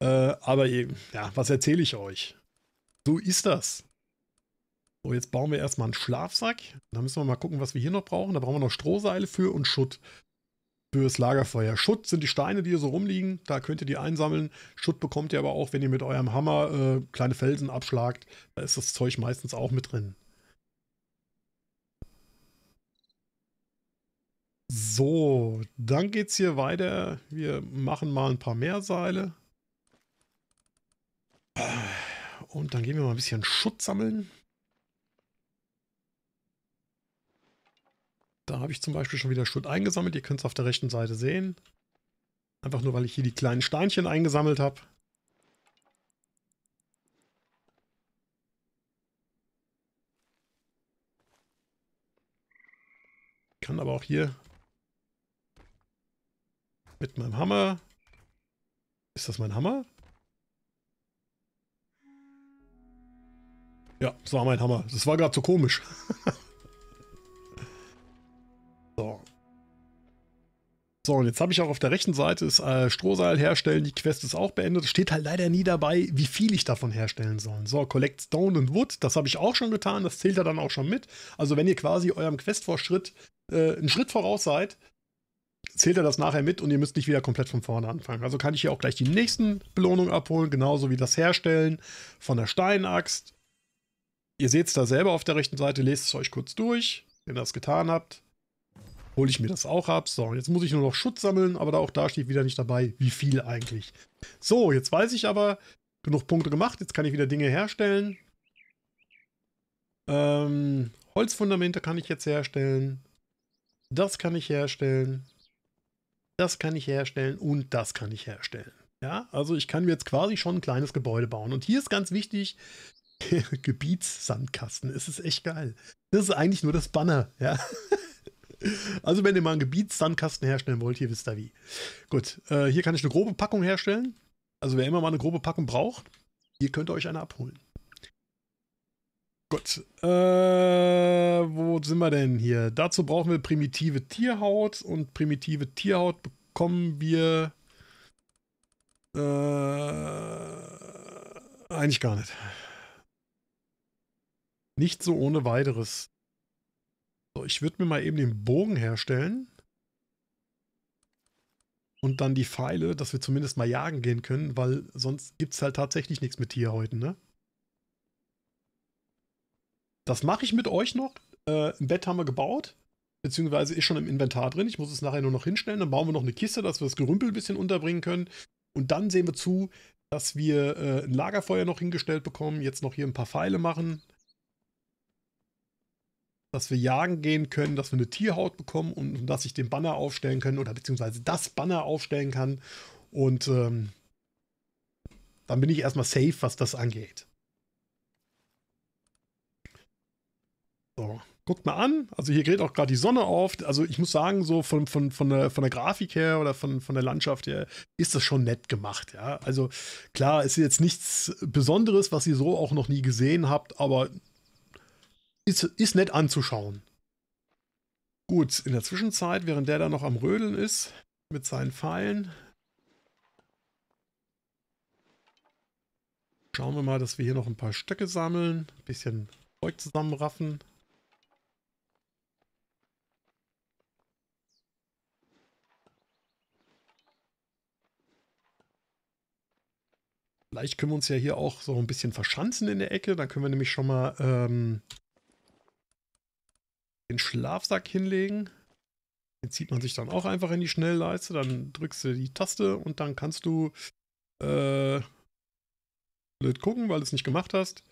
Äh, aber eben, ja, was erzähle ich euch? So ist das. So, jetzt bauen wir erstmal einen Schlafsack. Dann müssen wir mal gucken, was wir hier noch brauchen. Da brauchen wir noch Strohseile für und Schutt fürs Lagerfeuer. Schutt sind die Steine, die hier so rumliegen. Da könnt ihr die einsammeln. Schutt bekommt ihr aber auch, wenn ihr mit eurem Hammer äh, kleine Felsen abschlagt. Da ist das Zeug meistens auch mit drin. So, dann geht's hier weiter. Wir machen mal ein paar mehr Seile. Und dann gehen wir mal ein bisschen Schutz sammeln. Da habe ich zum Beispiel schon wieder Schutt eingesammelt. Ihr könnt es auf der rechten Seite sehen. Einfach nur, weil ich hier die kleinen Steinchen eingesammelt habe. Kann aber auch hier mit meinem Hammer. Ist das mein Hammer? Ja, das war mein Hammer. Das war gerade so komisch. *laughs* so. So, und jetzt habe ich auch auf der rechten Seite das äh, Strohseil herstellen. Die Quest ist auch beendet. Steht halt leider nie dabei, wie viel ich davon herstellen soll. So, Collect Stone and Wood, das habe ich auch schon getan. Das zählt ja dann auch schon mit. Also wenn ihr quasi eurem Questvorschritt äh, einen Schritt voraus seid, zählt er das nachher mit und ihr müsst nicht wieder komplett von vorne anfangen. Also kann ich hier auch gleich die nächsten Belohnungen abholen, genauso wie das Herstellen von der Steinaxt. Ihr seht es da selber auf der rechten Seite, lest es euch kurz durch. Wenn ihr das getan habt, hole ich mir das auch ab. So, jetzt muss ich nur noch Schutz sammeln, aber auch da steht wieder nicht dabei, wie viel eigentlich. So, jetzt weiß ich aber, genug Punkte gemacht, jetzt kann ich wieder Dinge herstellen. Ähm, Holzfundamente kann ich jetzt herstellen. Das kann ich herstellen das kann ich herstellen und das kann ich herstellen. Ja, also ich kann mir jetzt quasi schon ein kleines Gebäude bauen. Und hier ist ganz wichtig, *laughs* Gebietssandkasten. Es ist echt geil. Das ist eigentlich nur das Banner, ja. *laughs* also wenn ihr mal einen Gebietssandkasten herstellen wollt, hier wisst ihr wie. Gut, äh, hier kann ich eine grobe Packung herstellen. Also wer immer mal eine grobe Packung braucht, hier könnt ihr euch eine abholen. Gut. Äh, wo sind wir denn hier? Dazu brauchen wir primitive Tierhaut und primitive Tierhaut bekommen wir äh, eigentlich gar nicht. Nicht so ohne weiteres. So, ich würde mir mal eben den Bogen herstellen. Und dann die Pfeile, dass wir zumindest mal jagen gehen können, weil sonst gibt es halt tatsächlich nichts mit Tierhäuten, ne? das mache ich mit euch noch. Äh, Im Bett haben wir gebaut, beziehungsweise ist schon im Inventar drin. Ich muss es nachher nur noch hinstellen. Dann bauen wir noch eine Kiste, dass wir das Gerümpel ein bisschen unterbringen können. Und dann sehen wir zu, dass wir äh, ein Lagerfeuer noch hingestellt bekommen. Jetzt noch hier ein paar Pfeile machen. Dass wir jagen gehen können, dass wir eine Tierhaut bekommen und, und dass ich den Banner aufstellen können oder beziehungsweise das Banner aufstellen kann. Und ähm, dann bin ich erstmal safe, was das angeht. So, guckt mal an. Also hier geht auch gerade die Sonne auf. Also ich muss sagen, so von, von, von, der, von der Grafik her oder von, von der Landschaft her ist das schon nett gemacht, ja. Also klar, ist jetzt nichts Besonderes, was ihr so auch noch nie gesehen habt, aber ist, ist nett anzuschauen. Gut, in der Zwischenzeit, während der da noch am Rödeln ist mit seinen Pfeilen, schauen wir mal, dass wir hier noch ein paar Stöcke sammeln, ein bisschen Zeug zusammenraffen. Vielleicht können wir uns ja hier auch so ein bisschen verschanzen in der Ecke. Dann können wir nämlich schon mal ähm, den Schlafsack hinlegen. Den zieht man sich dann auch einfach in die Schnellleiste. Dann drückst du die Taste und dann kannst du äh, blöd gucken, weil du es nicht gemacht hast.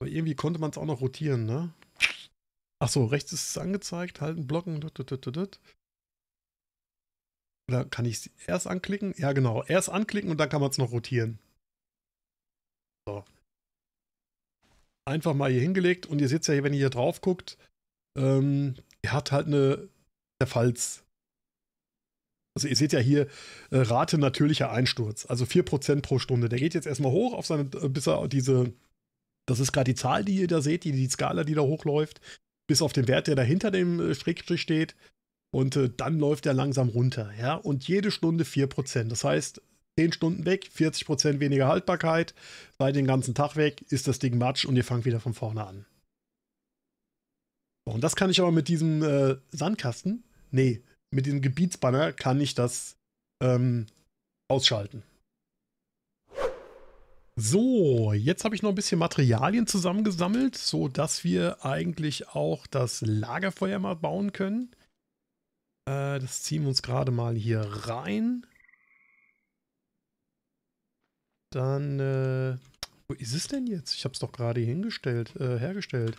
Aber irgendwie konnte man es auch noch rotieren, ne? Achso, rechts ist es angezeigt, halten, blocken. Dut, Oder kann ich es erst anklicken? Ja, genau. Erst anklicken und dann kann man es noch rotieren. So. Einfach mal hier hingelegt und ihr seht ja hier, wenn ihr hier drauf guckt, ähm, ihr habt halt eine Zerfalls. Also ihr seht ja hier äh, Rate natürlicher Einsturz, also 4% pro Stunde. Der geht jetzt erstmal hoch auf seine, äh, bis er diese, das ist gerade die Zahl, die ihr da seht, die, die Skala, die da hochläuft, bis auf den Wert, der da hinter dem äh, Schrägstrich steht. Und äh, dann läuft er langsam runter, ja. Und jede Stunde 4%. Das heißt, 10 Stunden weg, 40% weniger Haltbarkeit, seid den ganzen Tag weg, ist das Ding Matsch und ihr fangt wieder von vorne an. So, und das kann ich aber mit diesem äh, Sandkasten, nee, mit diesem Gebietsbanner kann ich das ähm, ausschalten. So, jetzt habe ich noch ein bisschen Materialien zusammengesammelt, sodass wir eigentlich auch das Lagerfeuer mal bauen können. Äh, das ziehen wir uns gerade mal hier rein. Dann, äh, wo ist es denn jetzt? Ich habe es doch gerade hingestellt, äh, hergestellt.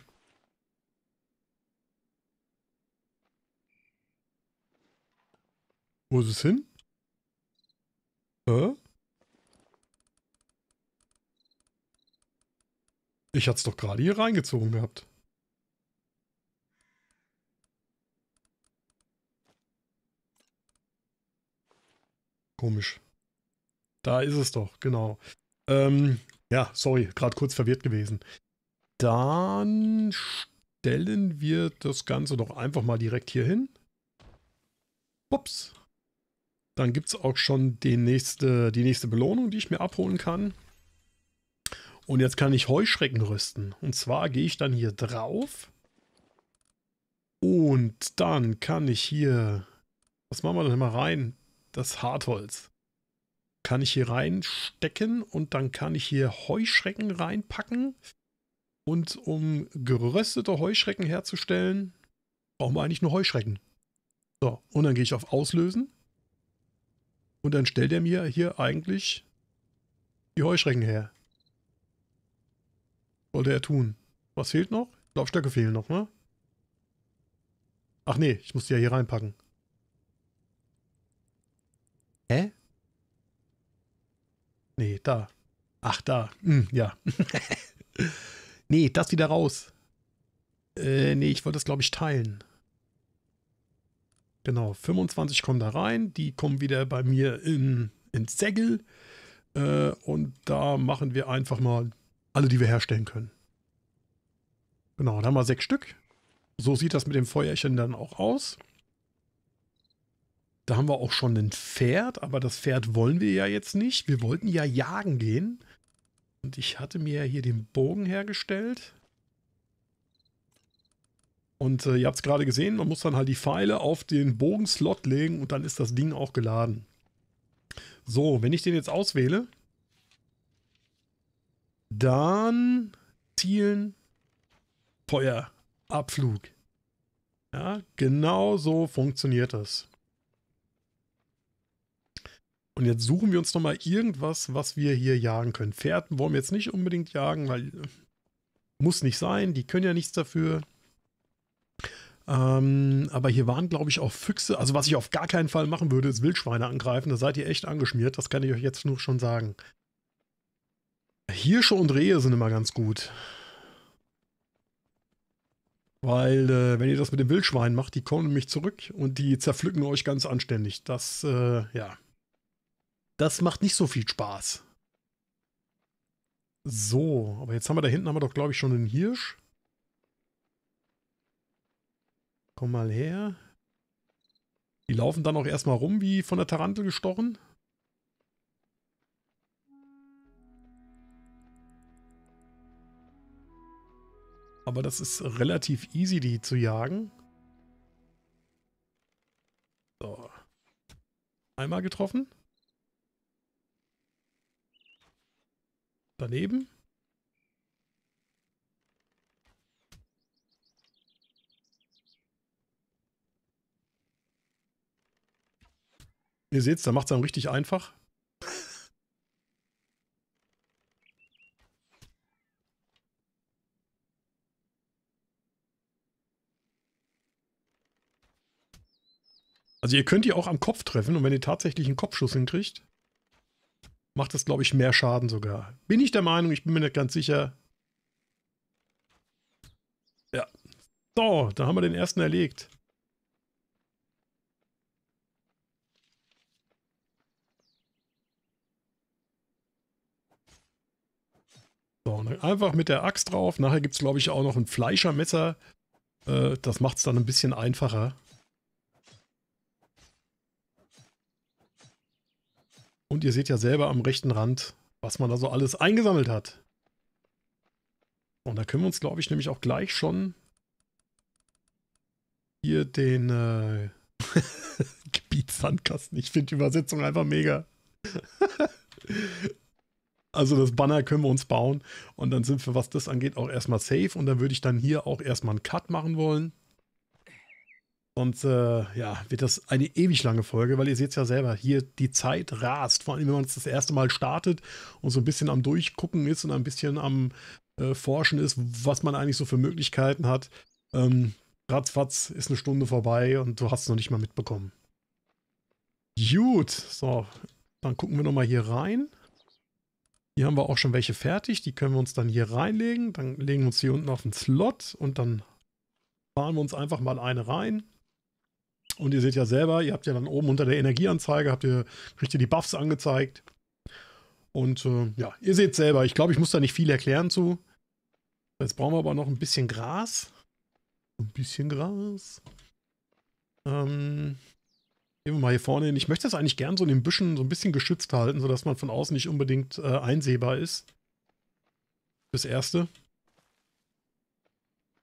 Wo ist es hin? Hä? Ich hatte es doch gerade hier reingezogen gehabt. Komisch. Da ist es doch, genau. Ähm, ja, sorry, gerade kurz verwirrt gewesen. Dann stellen wir das Ganze doch einfach mal direkt hier hin. Ups. Dann gibt es auch schon die nächste, die nächste Belohnung, die ich mir abholen kann. Und jetzt kann ich Heuschrecken rüsten. Und zwar gehe ich dann hier drauf. Und dann kann ich hier... Was machen wir denn mal rein? Das Hartholz kann ich hier reinstecken und dann kann ich hier Heuschrecken reinpacken. Und um geröstete Heuschrecken herzustellen, brauchen wir eigentlich nur Heuschrecken. So, und dann gehe ich auf Auslösen. Und dann stellt er mir hier eigentlich die Heuschrecken her. Sollte er tun. Was fehlt noch? Laufstöcke fehlen noch, ne? Ach nee, ich muss die ja hier reinpacken. Hä? Nee, da. Ach, da. Hm, ja. *laughs* nee, das wieder raus. Äh, nee, ich wollte das, glaube ich, teilen. Genau, 25 kommen da rein. Die kommen wieder bei mir in, ins Segel. Äh, und da machen wir einfach mal alle, die wir herstellen können. Genau, da haben wir sechs Stück. So sieht das mit dem Feuerchen dann auch aus. Da haben wir auch schon ein Pferd, aber das Pferd wollen wir ja jetzt nicht. Wir wollten ja jagen gehen. Und ich hatte mir ja hier den Bogen hergestellt. Und äh, ihr habt es gerade gesehen, man muss dann halt die Pfeile auf den Bogenslot legen und dann ist das Ding auch geladen. So, wenn ich den jetzt auswähle, dann zielen, Feuer, Abflug. Ja, genau so funktioniert das. Und jetzt suchen wir uns nochmal irgendwas, was wir hier jagen können. Pferden wollen wir jetzt nicht unbedingt jagen, weil äh, muss nicht sein. Die können ja nichts dafür. Ähm, aber hier waren, glaube ich, auch Füchse. Also was ich auf gar keinen Fall machen würde, ist Wildschweine angreifen. Da seid ihr echt angeschmiert. Das kann ich euch jetzt nur schon sagen. Hirsche und Rehe sind immer ganz gut. Weil, äh, wenn ihr das mit dem Wildschwein macht, die kommen nämlich zurück und die zerpflücken euch ganz anständig. Das, äh, ja. Das macht nicht so viel Spaß. So, aber jetzt haben wir da hinten, haben wir doch, glaube ich, schon einen Hirsch. Komm mal her. Die laufen dann auch erstmal rum, wie von der Tarantel gestochen. Aber das ist relativ easy, die zu jagen. So. Einmal getroffen. daneben. Ihr seht's, da macht's einem richtig einfach. Also ihr könnt die auch am Kopf treffen und wenn ihr tatsächlich einen Kopfschuss hinkriegt, macht das, glaube ich, mehr Schaden sogar. Bin ich der Meinung, ich bin mir nicht ganz sicher. Ja. So, da haben wir den ersten erlegt. So, einfach mit der Axt drauf. Nachher gibt es, glaube ich, auch noch ein Fleischermesser. Äh, das macht es dann ein bisschen einfacher. Und ihr seht ja selber am rechten Rand, was man da so alles eingesammelt hat. Und da können wir uns, glaube ich, nämlich auch gleich schon hier den äh, *laughs* Gebietssandkasten. Ich finde die Übersetzung einfach mega. *laughs* also das Banner können wir uns bauen und dann sind wir, was das angeht, auch erstmal safe und dann würde ich dann hier auch erstmal einen Cut machen wollen. Und äh, ja, wird das eine ewig lange Folge, weil ihr seht es ja selber, hier die Zeit rast. Vor allem, wenn man es das erste Mal startet und so ein bisschen am Durchgucken ist und ein bisschen am äh, Forschen ist, was man eigentlich so für Möglichkeiten hat. Ähm, ratzfatz ist eine Stunde vorbei und du hast es noch nicht mal mitbekommen. Gut, so, dann gucken wir nochmal hier rein. Hier haben wir auch schon welche fertig, die können wir uns dann hier reinlegen. Dann legen wir uns hier unten auf den Slot und dann fahren wir uns einfach mal eine rein. Und ihr seht ja selber, ihr habt ja dann oben unter der Energieanzeige, habt ihr, kriegt ihr die Buffs angezeigt. Und äh, ja, ihr seht selber. Ich glaube, ich muss da nicht viel erklären zu. Jetzt brauchen wir aber noch ein bisschen Gras. Ein bisschen Gras. Ähm, gehen wir mal hier vorne hin. Ich möchte das eigentlich gern so in den Büschen so ein bisschen geschützt halten, sodass man von außen nicht unbedingt äh, einsehbar ist. Das Erste.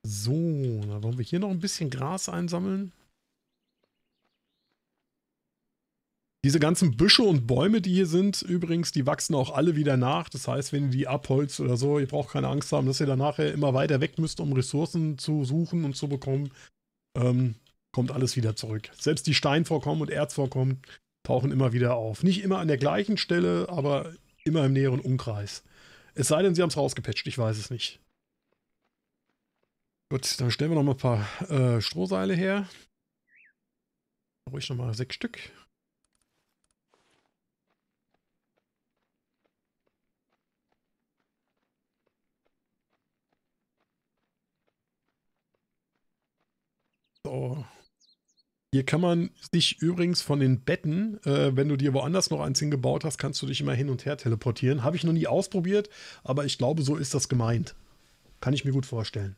So, dann wollen wir hier noch ein bisschen Gras einsammeln. Diese ganzen Büsche und Bäume, die hier sind, übrigens, die wachsen auch alle wieder nach. Das heißt, wenn ihr die abholzt oder so, ihr braucht keine Angst haben, dass ihr dann nachher immer weiter weg müsst, um Ressourcen zu suchen und zu bekommen. Ähm, kommt alles wieder zurück. Selbst die Steinvorkommen und Erzvorkommen tauchen immer wieder auf. Nicht immer an der gleichen Stelle, aber immer im näheren Umkreis. Es sei denn, sie haben es rausgepatcht, ich weiß es nicht. Gut, dann stellen wir noch mal ein paar äh, Strohseile her. Ruhig noch mal sechs Stück. So. Oh. Hier kann man sich übrigens von den Betten, äh, wenn du dir woanders noch eins hingebaut hast, kannst du dich immer hin und her teleportieren. Habe ich noch nie ausprobiert, aber ich glaube, so ist das gemeint. Kann ich mir gut vorstellen.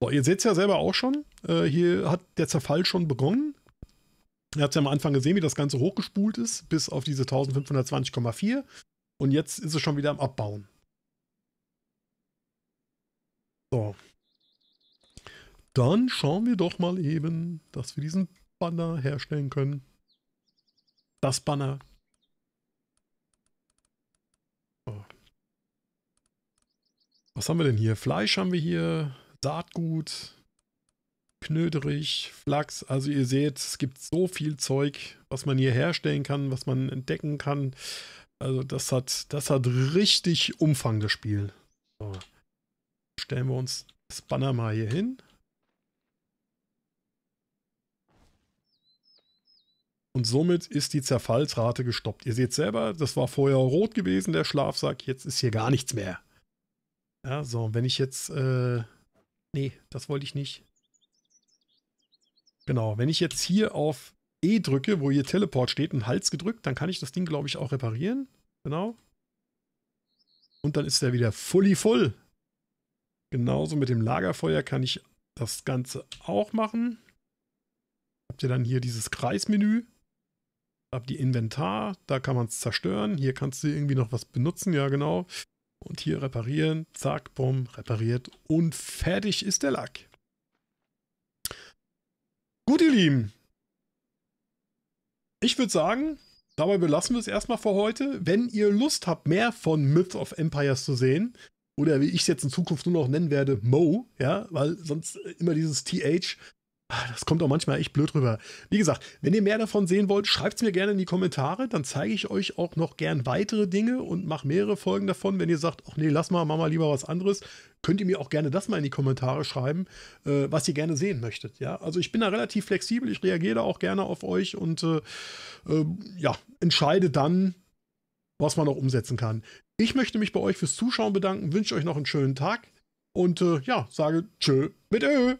So, ihr seht es ja selber auch schon. Äh, hier hat der Zerfall schon begonnen. Ihr habt ja am Anfang gesehen, wie das Ganze hochgespult ist, bis auf diese 1520,4. Und jetzt ist es schon wieder am Abbauen. So, dann schauen wir doch mal eben, dass wir diesen Banner herstellen können. Das Banner. Was haben wir denn hier? Fleisch haben wir hier, Saatgut, Knöderich, Flachs. Also ihr seht, es gibt so viel Zeug, was man hier herstellen kann, was man entdecken kann. Also das hat, das hat richtig Umfang, das Spiel. So. Stellen wir uns das Banner mal hier hin. Und somit ist die Zerfallsrate gestoppt. Ihr seht selber, das war vorher rot gewesen, der Schlafsack. Jetzt ist hier gar nichts mehr. Ja, so, wenn ich jetzt... Äh, nee, das wollte ich nicht. Genau, wenn ich jetzt hier auf E drücke, wo hier Teleport steht und Hals gedrückt, dann kann ich das Ding, glaube ich, auch reparieren. Genau. Und dann ist er wieder fully voll. Genauso mit dem Lagerfeuer kann ich das Ganze auch machen. Habt ihr dann hier dieses Kreismenü habe die Inventar, da kann man es zerstören, hier kannst du irgendwie noch was benutzen, ja genau. Und hier reparieren, zack, bumm, repariert und fertig ist der Lack. Gut, ihr Lieben. Ich würde sagen, dabei belassen wir es erstmal für heute. Wenn ihr Lust habt, mehr von Myth of Empires zu sehen, oder wie ich es jetzt in Zukunft nur noch nennen werde, Mo, ja, weil sonst immer dieses TH Ah, das kommt auch manchmal echt blöd rüber. Wie gesagt, wenn ihr mehr davon sehen wollt, schreibt es mir gerne in die Kommentare. Dann zeige ich euch auch noch gern weitere Dinge und mache mehrere Folgen davon. Wenn ihr sagt, ach nee, lass mal, mach mal lieber was anderes, könnt ihr mir auch gerne das mal in die Kommentare schreiben, äh, was ihr gerne sehen möchtet. Ja, also ich bin da relativ flexibel. Ich reagiere da auch gerne auf euch und äh, äh, ja, entscheide dann, was man noch umsetzen kann. Ich möchte mich bei euch fürs Zuschauen bedanken, wünsche euch noch einen schönen Tag und äh, ja, sage Tschö mit Ö.